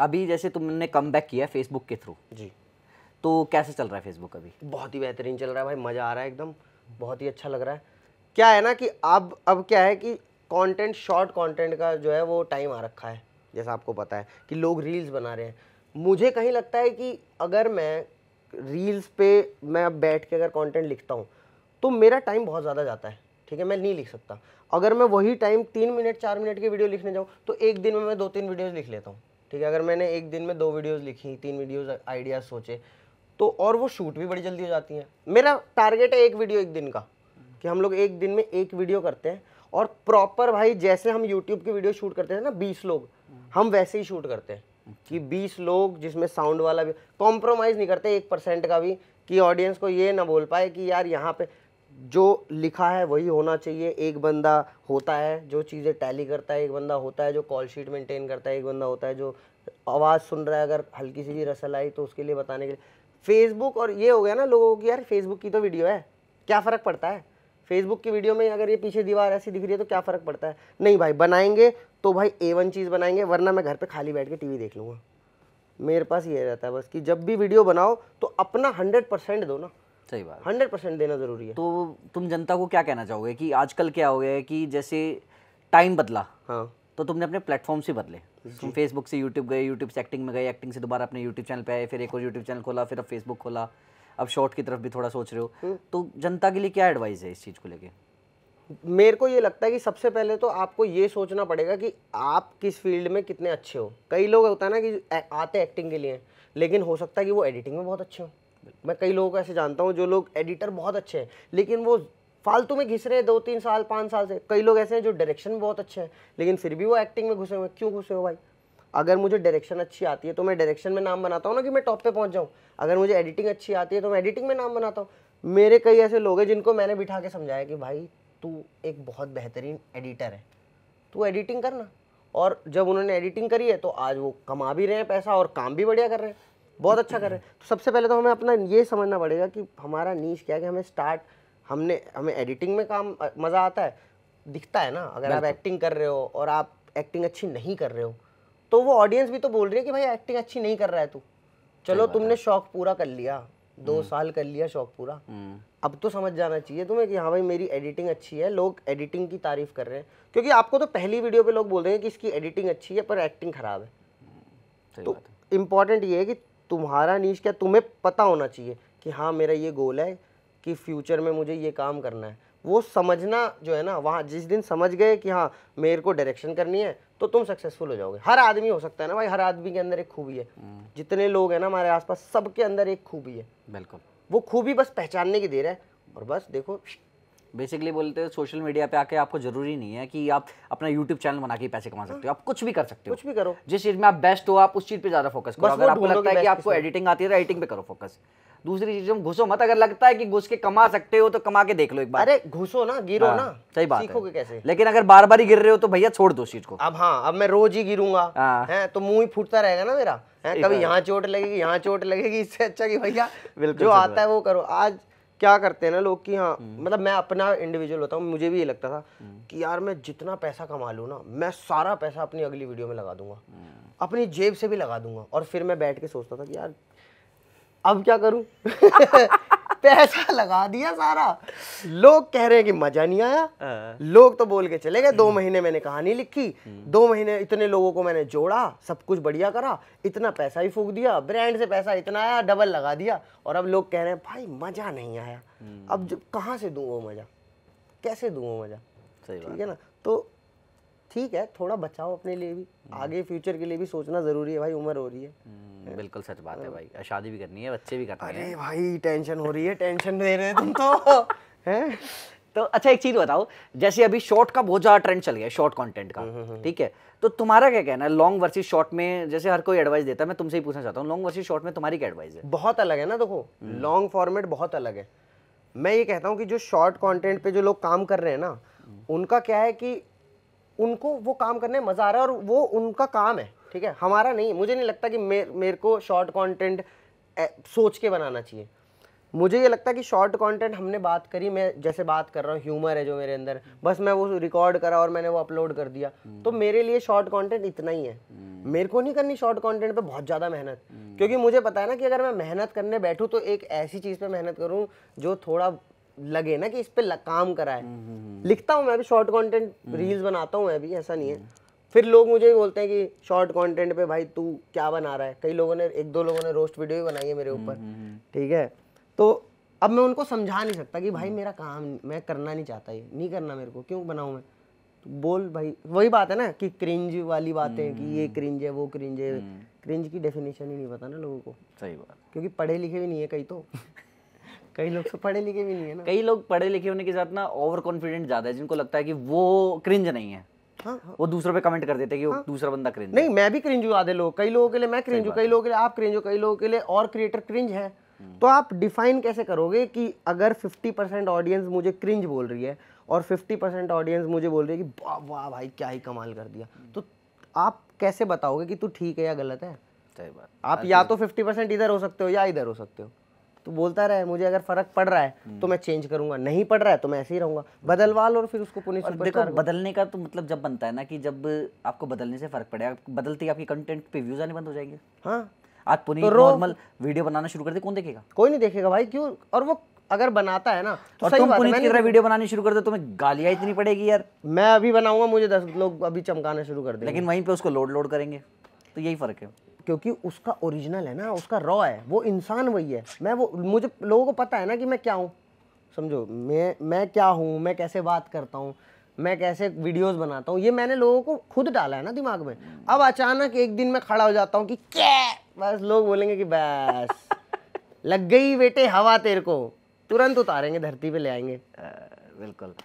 अभी जैसे तुमने कम बैक किया है फेसबुक के थ्रू जी तो कैसे चल रहा है फेसबुक अभी बहुत ही बेहतरीन चल रहा है भाई मज़ा आ रहा है एकदम बहुत ही अच्छा लग रहा है क्या है ना कि अब अब क्या है कि कंटेंट शॉर्ट कंटेंट का जो है वो टाइम आ रखा है जैसा आपको पता है कि लोग रील्स बना रहे हैं मुझे कहीं लगता है कि अगर मैं रील्स पे मैं अब बैठ के अगर कंटेंट लिखता हूँ तो मेरा टाइम बहुत ज़्यादा जाता है ठीक है मैं नहीं लिख सकता अगर मैं वही टाइम तीन मिनट चार मिनट की वीडियो लिखने जाऊँ तो एक दिन में मैं दो तीन वीडियोज़ लिख लेता हूँ ठीक है अगर मैंने एक दिन में दो वीडियोस लिखी तीन वीडियोस आइडियाज सोचे तो और वो शूट भी बड़ी जल्दी हो जाती हैं मेरा टारगेट है एक वीडियो एक दिन का कि हम लोग एक दिन में एक वीडियो करते हैं और प्रॉपर भाई जैसे हम यूट्यूब की वीडियो शूट करते हैं ना बीस लोग हम वैसे ही शूट करते हैं कि बीस लोग जिसमें साउंड वाला भी कॉम्प्रोमाइज़ नहीं करते एक परसेंट का भी कि ऑडियंस को ये ना बोल पाए कि यार यहाँ पे जो लिखा है वही होना चाहिए एक बंदा होता है जो चीज़ें टैली करता है एक बंदा होता है जो कॉल शीट मेंटेन करता है एक बंदा होता है जो आवाज़ सुन रहा है अगर हल्की सी भी रसल आई तो उसके लिए बताने के लिए फेसबुक और ये हो गया ना लोगों की यार फेसबुक की तो वीडियो है क्या फ़र्क पड़ता है फेसबुक की वीडियो में अगर ये पीछे दीवार ऐसी दिख रही है तो क्या फ़र्क पड़ता है नहीं भाई बनाएंगे तो भाई ए वन चीज़ बनाएंगे वरना मैं घर पर खाली बैठ के टी देख लूँगा मेरे पास ये रहता है बस कि जब भी वीडियो बनाओ तो अपना हंड्रेड परसेंट दो ना सही बात हंड्रेड परसेंट देना ज़रूरी है तो तुम जनता को क्या कहना चाहोगे कि आजकल क्या हो गया है कि जैसे टाइम बदला हाँ तो तुमने अपने प्लेटफॉर्म से बदले तुम फेसबुक से यूट्यूब गए यूट्यूब से एक्टिंग में गए एक्टिंग से दोबारा अपने यूट्यूब चैनल पे आए फिर एक और यूट्यूब चैनल खोला फिर अब फेसबुक खोला अब शॉर्ट की तरफ भी थोड़ा सोच रहे हो हम्म। तो जनता के लिए क्या एडवाइस है इस चीज़ को लेके मेरे को ये लगता है कि सबसे पहले तो आपको ये सोचना पड़ेगा कि आप किस फील्ड में कितने अच्छे हो कई लोग होता है ना कि आते एक्टिंग के लिए लेकिन हो सकता है कि वो एडिटिंग में बहुत अच्छे हों मैं कई लोगों को ऐसे जानता हूँ जो लोग एडिटर बहुत अच्छे हैं लेकिन वो फालतू में घिस रहे हैं दो तीन साल पाँच साल से कई लोग ऐसे हैं जो डायरेक्शन बहुत अच्छे हैं लेकिन फिर भी वो एक्टिंग में घुसे हुए क्यों घुसे हो भाई अगर मुझे डायरेक्शन अच्छी आती है तो मैं डायरेक्शन में नाम बनाता हूँ ना कि मैं टॉप पे पहुँच जाऊँ अगर मुझे एडिटिंग अच्छी आती है तो मैं एडिटिंग में नाम बनाता हूँ मेरे कई ऐसे लोग हैं जिनको मैंने बिठा के समझाया कि भाई तू एक बहुत बेहतरीन एडिटर है तू एडिटिंग करना और जब उन्होंने एडिटिंग करी है तो आज वो कमा भी रहे हैं पैसा और काम भी बढ़िया कर रहे हैं बहुत अच्छा कर रहे हैं तो सबसे पहले तो हमें अपना ये समझना पड़ेगा कि हमारा नीच क्या है कि हमें स्टार्ट हमने हमें एडिटिंग में काम मज़ा आता है दिखता है ना अगर आप एक्टिंग कर रहे हो और आप एक्टिंग अच्छी नहीं कर रहे हो तो वो ऑडियंस भी तो बोल रही है कि भाई एक्टिंग अच्छी नहीं कर रहा है तू चलो तुमने शौक पूरा कर लिया दो हम्म। साल कर लिया शौक पूरा हम्म। अब तो समझ जाना चाहिए तुम्हें कि हाँ भाई मेरी एडिटिंग अच्छी है लोग एडिटिंग की तारीफ कर रहे हैं क्योंकि आपको तो पहली वीडियो पे लोग बोल रहे हैं कि इसकी एडिटिंग अच्छी है पर एक्टिंग खराब है हम्म। तो इम्पॉर्टेंट ये है कि तुम्हारा नीच क्या तुम्हें पता होना चाहिए कि हाँ मेरा ये गोल है कि फ्यूचर में मुझे ये काम करना है वो समझना जो है ना वहाँ जिस दिन समझ गए कि हाँ मेरे को डायरेक्शन करनी है तो तुम सक्सेसफुल हो जाओगे हर आदमी हो सकता है ना भाई हर आदमी के अंदर एक खूबी है हम्म। जितने लोग हैं ना हमारे आसपास सबके अंदर एक खूबी है बिल्कुल वो खूबी बस पहचानने की देर है और बस देखो बेसिकली बोलते हैं सोशल मीडिया पे आके आपको जरूरी नहीं है कि आप अपना यूट्यूब चैनल बना के पैसे कमा सकते हो आप कुछ भी कर सकते हो कुछ भी करो जिस चीज़ में आप बेस्ट हो आप उस चीज़ पे ज़्यादा फोकस करो अगर आपको लगता है कि आपको एडिटिंग आती है तो एडिटिंग पे करो फोकस दूसरी चीज़ घुसो मत अगर लगता है कि घुस के कमा सकते हो तो कमा के देख लो एक बार अरे घुसो ना गिरो हाँ, ना सही बात सीखोगे कैसे लेकिन अगर बार बार ही गिर रहे हो तो भैया छोड़ दो चीज़ को अब हाँ अब मैं रोज ही गिरूंगा हाँ। है तो मुंह ही फूटता रहेगा ना मेरा कभी यहाँ चोट लगेगी यहाँ चोट लगेगी इससे अच्छा कि भैया जो आता है वो करो आज क्या करते हैं ना लोग कि हाँ हम्म। मतलब मैं अपना इंडिविजुअल होता हूँ मुझे भी ये लगता था हम्म। कि यार मैं जितना पैसा कमा लूँ ना मैं सारा पैसा अपनी अगली वीडियो में लगा दूंगा हम्म। अपनी जेब से भी लगा दूंगा और फिर मैं बैठ के सोचता था कि यार अब क्या करूँ पैसा लगा दिया सारा लोग कह रहे हैं कि मजा नहीं आया हाँ। लोग तो बोल के चले गए दो हम्म। महीने मैंने कहानी लिखी हम्म। दो महीने इतने लोगों को मैंने जोड़ा सब कुछ बढ़िया करा इतना पैसा ही फूक दिया ब्रांड से पैसा इतना आया डबल लगा दिया और अब लोग कह रहे हैं भाई मजा नहीं आया हम्म। अब कहाँ से दूँ वो मजा कैसे दूँ वो मजा ठीक है ना तो ठीक है थोड़ा बचाओ अपने लिए भी हम्म। आगे फ्यूचर के लिए भी सोचना जरूरी है भाई उम्र हो रही है हम्म, बिल्कुल सच बात है भाई शादी भी करनी है बच्चे भी करने अरे भाई टेंशन हो रही है टेंशन दे रहे तुम तो है तो अच्छा एक चीज बताओ जैसे अभी शॉर्ट का बहुत ज्यादा ट्रेंड चल गया शॉर्ट कंटेंट का हम्म, ठीक है तो तुम्हारा क्या कहना है लॉन्ग वर्सेस शॉर्ट में जैसे हर कोई एडवाइस देता है मैं तुमसे ही पूछना चाहता हूँ लॉन्ग वर्सेस शॉर्ट में तुम्हारी क्या एडवाइस है बहुत अलग है ना देखो लॉन्ग फॉर्मेट बहुत अलग है मैं ये कहता हूँ कि जो शॉर्ट कॉन्टेंट पे जो लोग काम कर रहे हैं ना उनका क्या है कि उनको वो काम करने मज़ा आ रहा है और वो उनका काम है ठीक है हमारा नहीं मुझे नहीं लगता कि मे मेरे को शॉर्ट कंटेंट सोच के बनाना चाहिए मुझे ये लगता है कि शॉर्ट कंटेंट हमने बात करी मैं जैसे बात कर रहा हूँ ह्यूमर है जो मेरे अंदर बस मैं वो रिकॉर्ड करा और मैंने वो अपलोड कर दिया हम्म। तो मेरे लिए शॉर्ट कंटेंट इतना ही है हम्म। मेरे को नहीं करनी शॉर्ट कंटेंट पे बहुत ज़्यादा मेहनत हम्म। क्योंकि मुझे पता है ना कि अगर मैं मेहनत करने बैठूँ तो एक ऐसी चीज़ पर मेहनत करूँ जो थोड़ा लगे ना कि इस पर काम करा है हम्म, हम्म, हम्म। लिखता हूँ मैं भी शॉर्ट कंटेंट रील्स बनाता हूँ मैं भी ऐसा नहीं है फिर लोग मुझे भी बोलते हैं कि शॉर्ट कंटेंट पे भाई तू क्या बना रहा है कई लोगों ने एक दो लोगों ने रोस्ट वीडियो भी बनाई है मेरे ऊपर ठीक है तो अब मैं उनको समझा नहीं सकता कि भाई मेरा काम मैं करना नहीं चाहता ये नहीं करना मेरे को क्यों बनाऊ मैं तो बोल भाई वही बात है ना कि क्रिंज वाली बातें कि ये क्रिंज है वो क्रिंज है क्रिंज की डेफिनेशन ही नहीं पता ना लोगों को सही बात क्योंकि पढ़े लिखे भी नहीं है कई तो कई लोग तो पढ़े लिखे भी नहीं है ना कई लोग पढ़े लिखे होने के साथ ना ओवर कॉन्फिडेंट ज्यादा है जिनको लगता है कि वो क्रिंज नहीं है हाँ, हाँ, वो दूसरों पे कमेंट कर देते हैं कि हाँ, दूसरा बंदा क्रिंज नहीं मैं भी क्रिंज हूँ आधे लोग कई लोगों के लिए मैं क्रिंज हूँ कई लोगों के लिए आप क्रिंज हो कई लोगों के लिए और क्रिएटर क्रिंज है हम्म। तो आप डिफाइन कैसे करोगे कि अगर 50 परसेंट ऑडियंस मुझे क्रिंज बोल रही है और 50 परसेंट ऑडियंस मुझे बोल रही है कि वाह वाह भाई क्या ही कमाल कर दिया हम्म। तो आप कैसे बताओगे कि तू ठीक है या गलत है सही बात आप या तो 50 परसेंट इधर हो सकते हो या इधर हो सकते हो तो बोलता रहे मुझे अगर फर्क पड़ रहा है हम्म। तो मैं चेंज करूंगा नहीं पड़ रहा है तो मैं ऐसे ही रहूंगा बदलवा लो और फिर उसको पुलिस देखो बदलने का तो मतलब जब बनता है ना कि जब आपको बदलने से फर्क पड़ेगा बदलती आपकी कंटेंट पे व्यूज आने बंद हो जाएंगे हाँ आज पुनः तो नॉर्मल वीडियो बनाना शुरू कर दे कौन देखेगा कोई नहीं देखेगा भाई क्यों और वो अगर बनाता है ना तो और तुम पुनीत की तरह वीडियो बनानी शुरू कर दो तुम्हें गालियां इतनी पड़ेगी यार मैं अभी बनाऊंगा मुझे दस लोग अभी चमकाना शुरू कर दे लेकिन वहीं पे उसको लोड लोड करेंगे तो यही फर्क है क्योंकि उसका ओरिजिनल है ना उसका रॉ है वो इंसान वही है मैं वो मुझे लोगों को पता है ना कि मैं क्या हूँ समझो मैं मैं क्या हूँ मैं कैसे बात करता हूँ मैं कैसे वीडियोस बनाता हूँ ये मैंने लोगों को खुद डाला है ना दिमाग में अब अचानक एक दिन मैं खड़ा हो जाता हूँ कि क्या बस लोग बोलेंगे कि बस लग गई बेटे हवा तेरे को तुरंत उतारेंगे धरती पे ले आएंगे बिल्कुल